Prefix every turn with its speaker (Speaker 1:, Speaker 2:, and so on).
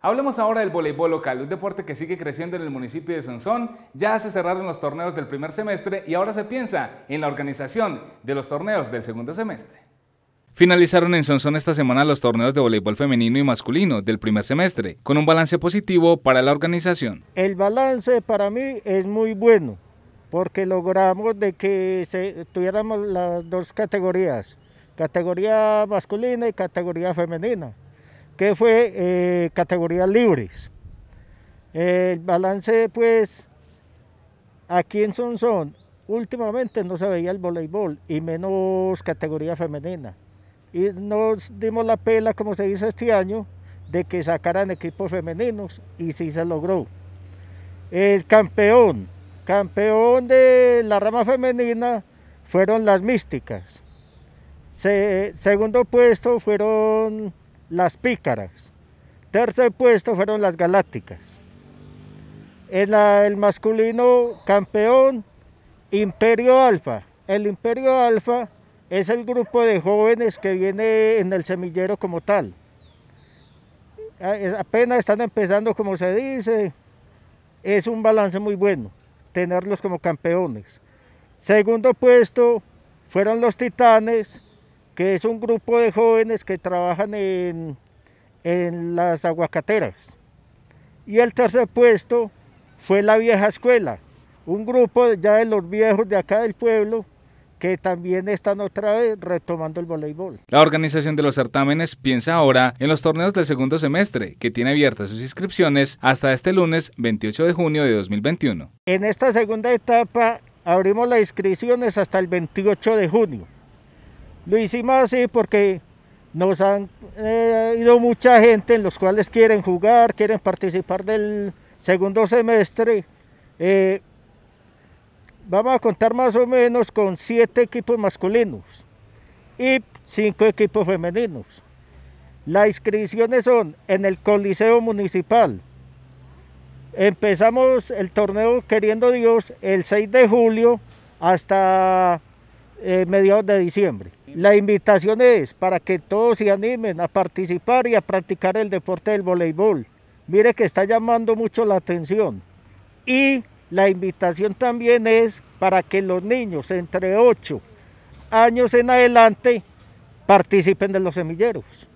Speaker 1: Hablemos ahora del voleibol local, un deporte que sigue creciendo en el municipio de Sonsón. Ya se cerraron los torneos del primer semestre y ahora se piensa en la organización de los torneos del segundo semestre. Finalizaron en Sonsón esta semana los torneos de voleibol femenino y masculino del primer semestre, con un balance positivo para la organización.
Speaker 2: El balance para mí es muy bueno, porque logramos de que tuviéramos las dos categorías, categoría masculina y categoría femenina que fue eh, categorías libres. El balance, pues, aquí en son últimamente no se veía el voleibol y menos categoría femenina. Y nos dimos la pela, como se dice este año, de que sacaran equipos femeninos y sí se logró. El campeón, campeón de la rama femenina fueron las místicas. segundo puesto fueron las Pícaras. Tercer puesto fueron las Galácticas. el masculino campeón, Imperio Alfa. El Imperio Alfa es el grupo de jóvenes que viene en el semillero como tal. Apenas están empezando, como se dice, es un balance muy bueno tenerlos como campeones. Segundo puesto fueron los Titanes, que es un grupo de jóvenes que trabajan en, las aguacateras. Y el tercer puesto fue la vieja escuela, un grupo ya de los viejos de acá del pueblo que también están otra vez retomando el voleibol.
Speaker 1: La organización de los certámenes piensa ahora en los torneos del segundo semestre, que tiene abiertas sus inscripciones hasta este lunes 28 de junio de 2021.
Speaker 2: En esta segunda etapa abrimos las inscripciones hasta el 28 de junio. Lo hicimos así porque nos han eh, ido mucha gente en los cuales quieren jugar, quieren participar del segundo semestre. Eh, vamos a contar más o menos con siete equipos masculinos y cinco equipos femeninos. Las inscripciones son en el Coliseo Municipal. Empezamos el torneo queriendo Dios el 6 de julio hasta eh, mediados de diciembre. La invitación es para que todos se animen a participar y a practicar el deporte del voleibol. Mire que está llamando mucho la atención. Y la invitación también es para que los niños entre 8 años en adelante participen de los semilleros.